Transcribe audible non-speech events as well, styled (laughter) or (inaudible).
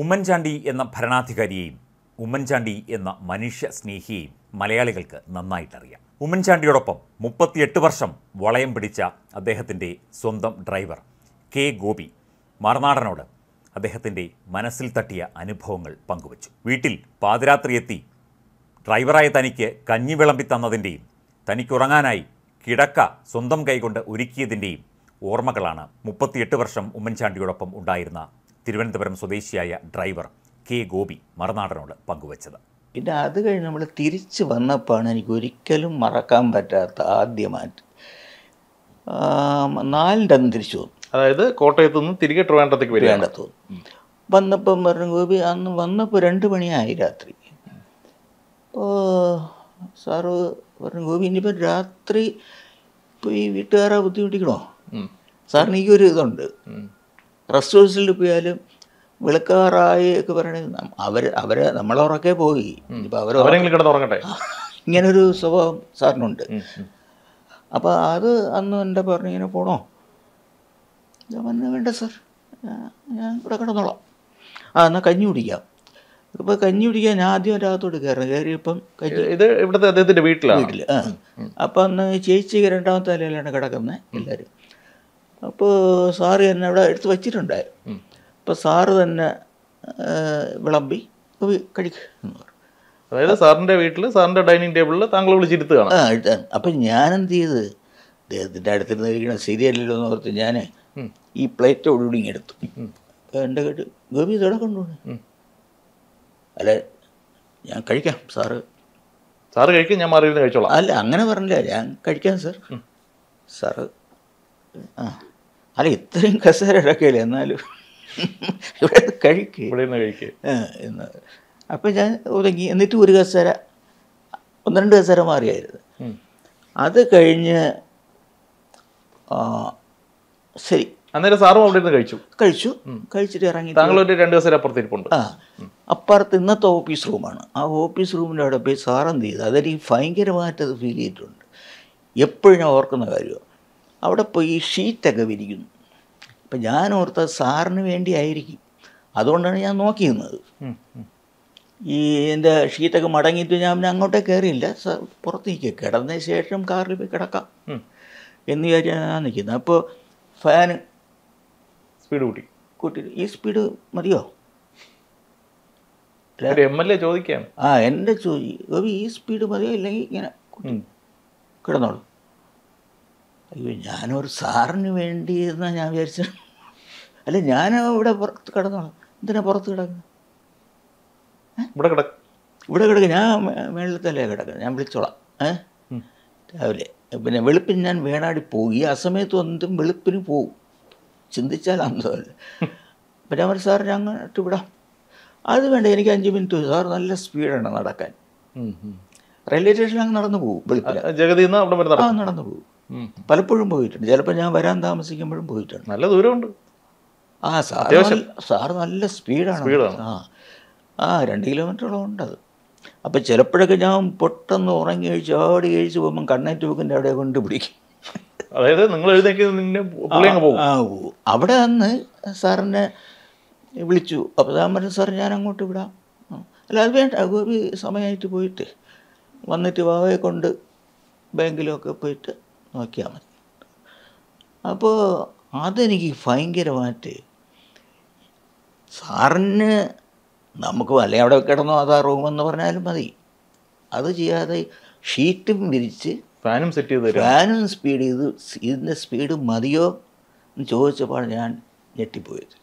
ഉമ്മൻചാണ്ടി എന്ന ഭരണാധികാരിയെയും ഉമ്മൻചാണ്ടി എന്ന മനുഷ്യ സ്നേഹിയെയും മലയാളികൾക്ക് നന്നായിട്ടറിയാം ഉമ്മൻചാണ്ടിയോടൊപ്പം മുപ്പത്തിയെട്ട് വർഷം വളയം പിടിച്ച അദ്ദേഹത്തിൻ്റെ സ്വന്തം ഡ്രൈവർ കെ ഗോപി മറനാടനോട് അദ്ദേഹത്തിൻ്റെ മനസ്സിൽ തട്ടിയ അനുഭവങ്ങൾ പങ്കുവച്ചു വീട്ടിൽ പാതിരാത്രി എത്തി ഡ്രൈവറായ തനിക്ക് കഞ്ഞി വിളമ്പി തന്നതിൻ്റെയും തനിക്കുറങ്ങാനായി കിടക്ക സ്വന്തം കൈകൊണ്ട് ഒരുക്കിയതിൻ്റെയും ഓർമ്മകളാണ് മുപ്പത്തിയെട്ട് വർഷം ഉമ്മൻചാണ്ടിയോടൊപ്പം ഉണ്ടായിരുന്ന തിരുവനന്തപുരം സ്വദേശിയായ ഡ്രൈവർ കെ ഗോപി മറുനാടനോട് പങ്കുവച്ചത് പിന്നെ അത് കഴിഞ്ഞ് നമ്മൾ തിരിച്ചു വന്നപ്പോഴാണ് എനിക്ക് ഒരിക്കലും മറക്കാൻ പറ്റാത്ത ആദ്യമായിട്ട് നാലിൻ്റെ അന്ന് തിരിച്ചു വന്നു അതായത് കോട്ടയത്ത് നിന്ന് തിരികെ ട്രിവാൻഡ്രത്തേക്ക് വരികയാണ്ട് വന്നു വന്നപ്പം പറഞ്ഞു ഗോപി അന്ന് വന്നപ്പോൾ രണ്ട് മണിയായി രാത്രി അപ്പോൾ സാറ് പറഞ്ഞു ഗോപി ഇനിയിപ്പം രാത്രി ഇപ്പോൾ ഈ വീട്ടുകാരെ ബുദ്ധിമുട്ടിക്കണോ സാറിന് ഈ ഒരു ഇതുണ്ട് റെസ്റ്റ് ഹൗസിൽ പോയാലും വിളക്കാറായി ഒക്കെ പറയണത് അവർ അവരെ നമ്മളുറക്കെ പോയി ഇപ്പം അവർ ഇങ്ങനൊരു സ്വഭാവം സാറിനുണ്ട് അപ്പോൾ അത് അന്ന് എൻ്റെ പറഞ്ഞു ഇങ്ങനെ പോണോ ഞാൻ പറഞ്ഞു വേണ്ട സാർ ഞാൻ ഇവിടെ കിടന്നോളാം ആ എന്നാൽ കഞ്ഞി കുടിക്കാം അപ്പോൾ കഞ്ഞി കുടിക്കാൻ ഞാൻ ആദ്യം ഒരാളത്തോട് കയറണം കയറിയപ്പം കഞ്ഞി ഇത് ഇവിടുത്തെ അദ്ദേഹത്തിൻ്റെ വീട്ടിലാണ് വീട്ടിൽ ആ അപ്പം അന്ന് ചേച്ചി രണ്ടാമത്തെ നിലയിലാണ് കിടക്കുന്നത് എല്ലാവരും അപ്പോൾ സാറ് എന്നെ അവിടെ എടുത്ത് വച്ചിട്ടുണ്ടായിരുന്നു അപ്പോൾ സാറ് തന്നെ വിളമ്പി കഴിക്കും അതായത് സാറിൻ്റെ വീട്ടിൽ സാറിൻ്റെ ഡൈനിങ് ടേബിളിൽ താങ്കൾ വിളിച്ചിരുത്തുകയാണ് ആ എടുത്താണ് അപ്പം ഞാനെന്ത് ചെയ്ത് അദ്ദേഹത്തിൻ്റെ അടുത്തിരുന്ന് കഴിക്കണം ശരിയല്ലല്ലോ എന്ന് ഓർത്ത് ഞാൻ ഈ പ്ലേറ്റ് ഒടുകൂടി എടുത്തു എൻ്റെ കേട്ട് ഗോപി ഇതോടെ കൊണ്ടുപോകണേ അല്ല ഞാൻ കഴിക്കാം സാറ് സാറ് കഴിക്കും ഞാൻ മാറിയിരുന്ന് കഴിച്ചോളാം അല്ല അങ്ങനെ പറഞ്ഞില്ല ഞാൻ കഴിക്കാം സാർ സാറ് ആ അല്ല ഇത്രയും കസേര ഇടക്കില്ല എന്നാലും ഇവിടെ കഴിക്കും എന്ന് അപ്പം ഞാൻ ഒതുങ്ങി എന്നിട്ടും ഒരു കസേര ഒന്ന് രണ്ട് കസേര മാറിയായിരുന്നു അത് കഴിഞ്ഞ് ശരി അന്നേരം സാറും അവിടെ നിന്ന് കഴിച്ചു കഴിച്ചു കഴിച്ചിട്ട് ഇറങ്ങി താങ്കളൊരു ഒരു രണ്ട് ദിവസം അപ്പുറത്തിരിപ്പുണ്ട് ആ അപ്പുറത്ത് ഇന്നത്തെ ഓഫീസ് റൂമാണ് ആ ഓഫീസ് റൂമിൻ്റെ അവിടെ പോയി സാറെന്ത് ചെയ്തു അതെനിക്ക് ഭയങ്കരമായിട്ട് അത് ഫീൽ ചെയ്തിട്ടുണ്ട് എപ്പോഴും ഞാൻ ഓർക്കുന്ന കാര്യമാണ് അവിടെ പോയി ഷീറ്റൊക്കെ വിരിക്കുന്നു അപ്പം ഞാൻ ഓർത്ത സാറിന് വേണ്ടിയായിരിക്കും അതുകൊണ്ടാണ് ഞാൻ നോക്കിയിരുന്നത് ഈ എൻ്റെ ഷീറ്റൊക്കെ മടങ്ങിയിട്ട് ഞാൻ പിന്നെ അങ്ങോട്ടേ കയറിയില്ല സാർ പുറത്തേക്ക് കിടന്ന ശേഷം കാറിൽ പോയി കിടക്കാം എന്ന് വിചാരിച്ചാൽ ഞാൻ നിൽക്കുന്നത് അപ്പോൾ ഫാന് സ്പീഡ് കൂട്ടി കൂട്ടി ഈ സ്പീഡ് മതിയോ എം എൽ എ ചോദിക്കാം ആ എൻ്റെ ചോദി ഈ സ്പീഡ് മതിയോ ഇല്ലെങ്കിൽ ഇങ്ങനെ കിടന്നോളൂ അയ്യോ ഞാനൊരു സാറിന് വേണ്ടി എന്നാണ് ഞാൻ വിചാരിച്ച അല്ല ഞാൻ ഇവിടെ പുറത്ത് കിടന്നോളാം എന്തിനാ പുറത്ത് കിടക്കുക ഇവിടെ കിടക്ക ഇവിടെ കിടക്കുക ഞാൻ മേളത്തല്ലേ കിടക്കുക ഞാൻ വിളിച്ചോളാം ഏഹ് രാവിലെ പിന്നെ വെളുപ്പിന് ഞാൻ വേണാടി പോകും ഈ അസമയത്ത് ഒന്നും വെളുപ്പിന് പോകും ചിന്തിച്ചാൽ അന്തമല്ല (laughs) അപ്പം ഞാൻ സാർ ഞങ്ങൾ വിടാം അത് വേണ്ട എനിക്ക് അഞ്ച് മിനിറ്റ് സാർ നല്ല സ്പീഡാണ് നടക്കാൻ റെയിൽവേ സ്റ്റേഷനിൽ അങ്ങ് നടന്നു പോകും വെളുപ്പിന് നടന്നു പോകും പലപ്പോഴും പോയിട്ടുണ്ട് ചിലപ്പോൾ ഞാൻ വരാൻ താമസിക്കുമ്പോഴും പോയിട്ടുണ്ട് നല്ല ദൂരമുണ്ട് ആ സാർ സാർ നല്ല സ്പീഡാണ് ആ ആ രണ്ട് കിലോമീറ്ററോളം ഉണ്ടത് അപ്പോൾ ചിലപ്പോഴൊക്കെ ഞാൻ പൊട്ടെന്ന് ഉറങ്ങി കഴിച്ച് ഓടി കഴിച്ച് പോകുമ്പം കണ്ണേറ്റ് ബുക്കിൻ്റെ അവിടെ കൊണ്ട് പിടിക്കും അതായത് നിങ്ങൾ എഴുതേക്ക് ആ അവിടെ അന്ന് സാറിനെ വിളിച്ചു അപ്പോൾ താൻ പറഞ്ഞു സാർ ഞാൻ അങ്ങോട്ട് വിടാം അല്ല അത് വേണ്ട ഗോപി സമയമായിട്ട് പോയിട്ട് വന്നിട്ട് വാവയെ കൊണ്ട് ബാങ്കിലൊക്കെ പോയിട്ട് നോക്കിയാൽ മതി അപ്പോൾ അതെനിക്ക് ഭയങ്കരമായിട്ട് സാറിന് നമുക്ക് വല്ല അവിടെ കിടന്നോ അതാ റൂമെന്ന് പറഞ്ഞാലും മതി അത് ചെയ്യാതെ ഷീറ്റും വിരിച്ച് ഫാനും സെറ്റ് ചെയ്ത് ഫാനും സ്പീഡ് ചെയ്ത് ഇതിൻ്റെ സ്പീഡ് മതിയോ എന്ന് ചോദിച്ചപ്പോൾ ഞാൻ ഞെട്ടിപ്പോയത്